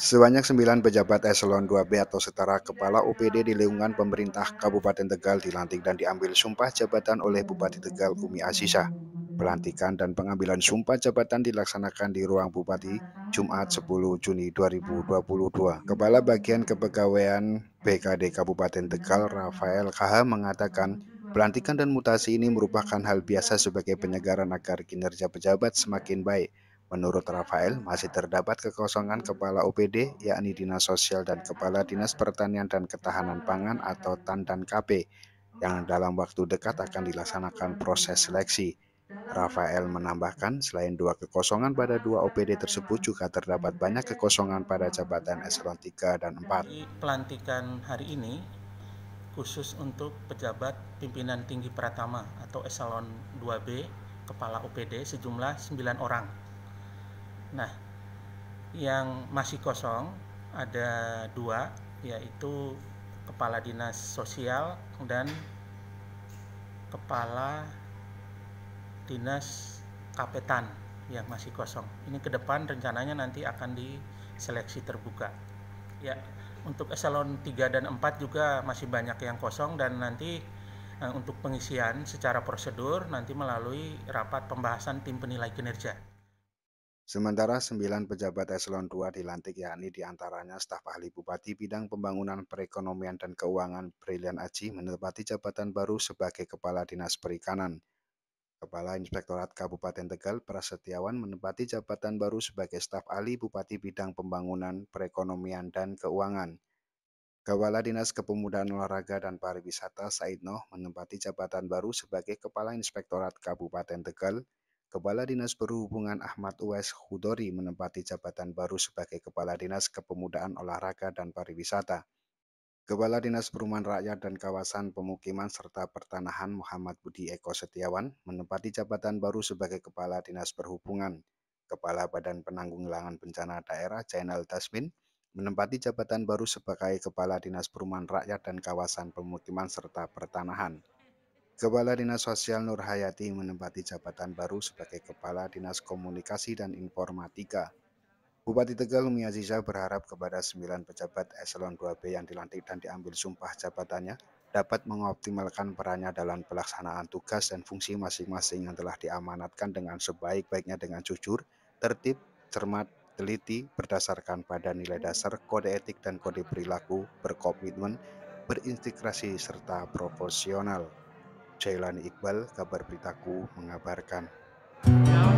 Sebanyak 9 pejabat eselon 2B atau setara kepala UPD di lingkungan pemerintah Kabupaten Tegal dilantik dan diambil sumpah jabatan oleh Bupati Tegal Umi Asisa. Pelantikan dan pengambilan sumpah jabatan dilaksanakan di ruang Bupati Jumat 10 Juni 2022. Kepala Bagian Kepegawaian BKD Kabupaten Tegal Rafael KH mengatakan pelantikan dan mutasi ini merupakan hal biasa sebagai penyegaran agar kinerja pejabat semakin baik Menurut Rafael, masih terdapat kekosongan kepala OPD yakni Dinas Sosial dan Kepala Dinas Pertanian dan Ketahanan Pangan atau dan KP, yang dalam waktu dekat akan dilaksanakan proses seleksi. Rafael menambahkan, selain dua kekosongan pada dua OPD tersebut juga terdapat banyak kekosongan pada jabatan eselon 3 dan 4. Pelantikan hari ini khusus untuk pejabat pimpinan tinggi Pratama atau eselon 2B, kepala OPD sejumlah 9 orang Nah, yang masih kosong ada dua, yaitu kepala dinas sosial dan kepala dinas kapetan yang masih kosong. Ini ke depan rencananya nanti akan diseleksi terbuka. Ya, untuk eselon 3 dan 4 juga masih banyak yang kosong dan nanti eh, untuk pengisian secara prosedur nanti melalui rapat pembahasan tim penilai kinerja. Sementara 9 pejabat eselon II dilantik yakni diantaranya staf ahli Bupati Bidang Pembangunan Perekonomian dan Keuangan Brilian Aji menempati jabatan baru sebagai Kepala Dinas Perikanan. Kepala Inspektorat Kabupaten Tegal Prasetyawan menempati jabatan baru sebagai staf ahli Bupati Bidang Pembangunan Perekonomian dan Keuangan. Kepala Dinas Kepemudaan Olahraga dan Pariwisata Said Noh menempati jabatan baru sebagai Kepala Inspektorat Kabupaten Tegal Kepala Dinas Perhubungan Ahmad Uwais Hudori menempati jabatan baru sebagai Kepala Dinas Kepemudaan Olahraga dan Pariwisata. Kepala Dinas Perumahan Rakyat dan Kawasan Pemukiman serta Pertanahan Muhammad Budi Eko Setiawan menempati jabatan baru sebagai Kepala Dinas Perhubungan. Kepala Badan Penanggulangan Bencana Daerah Jainal Tasmin menempati jabatan baru sebagai Kepala Dinas Perumahan Rakyat dan Kawasan Pemukiman serta Pertanahan. Kepala Dinas Sosial Nur Hayati menempati jabatan baru sebagai Kepala Dinas Komunikasi dan Informatika. Bupati Tegal Umi Aziza berharap kepada 9 pejabat eselon 2B yang dilantik dan diambil sumpah jabatannya dapat mengoptimalkan perannya dalam pelaksanaan tugas dan fungsi masing-masing yang telah diamanatkan dengan sebaik-baiknya dengan jujur, tertib, cermat, teliti berdasarkan pada nilai dasar kode etik dan kode perilaku, berkomitmen, berintegrasi serta proporsional. Jailani Iqbal, kabar beritaku mengabarkan.